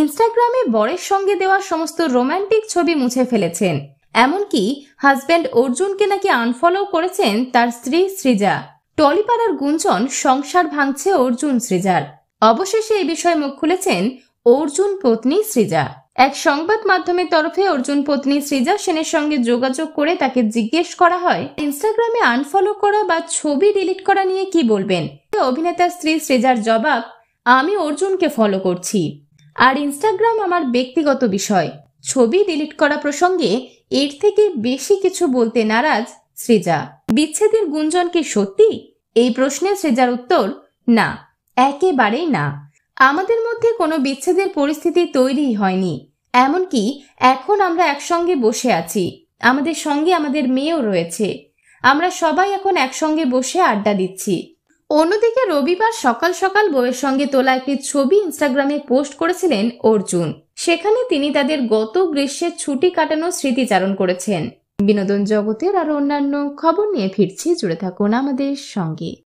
ইনস্টাগ্রামে বরের সঙ্গে দেওয়া সমস্ত রোম্যান্টিক ছবি মুছে ফেলেছেন এমনকি হাজব্যান্ড অর্জুনকে নাকি আনফলো করেছেন তার স্ত্রী সৃজা টলিপাড়ার গুঞ্জন সংসার ভাঙছে অর্জুন সৃজার অবশেষে এই বিষয়ে মুখ খুলেছেন অর্জুন পত্নী সৃজা এক সংবাদ মাধ্যমের তরফে অর্জুন পত্নী সৃজা সেনের সঙ্গে যোগাযোগ করে তাকে জিজ্ঞেস করা হয় ইনস্টাগ্রামে আনফলো করা বা ছবি ডিলিট করা নিয়ে কি বলবেন অভিনেতা স্ত্রী সৃজার জবাব আমি অর্জুনকে ফলো করছি আর ইনস্টাগ্রাম আমার ব্যক্তিগত বিষয় ছবি ডিলিট করা প্রসঙ্গে এর থেকে বেশি কিছু বলতে নারাজ সৃজা বিচ্ছেদের গুঞ্জন কি সত্যি এই প্রশ্নে সৃজার উত্তর না একেবারেই না আমাদের মধ্যে কোনো বিচ্ছেদের পরিস্থিতি তৈরি হয়নি এমনকি এখন আমরা একসঙ্গে বসে আছি আমাদের সঙ্গে আমাদের মেয়েও রয়েছে আমরা সবাই এখন একসঙ্গে বসে আড্ডা দিচ্ছি অন্যদিকে রবিবার সকাল সকাল বউয়ের সঙ্গে তোলা একটি ছবি ইনস্টাগ্রামে পোস্ট করেছিলেন অর্জুন সেখানে তিনি তাদের গত গ্রীষ্মের ছুটি কাটানোর স্মৃতিচারণ করেছেন বিনোদন জগতের আর অন্যান্য খবর নিয়ে ফিরছি জুড়ে থাকুন আমাদের সঙ্গে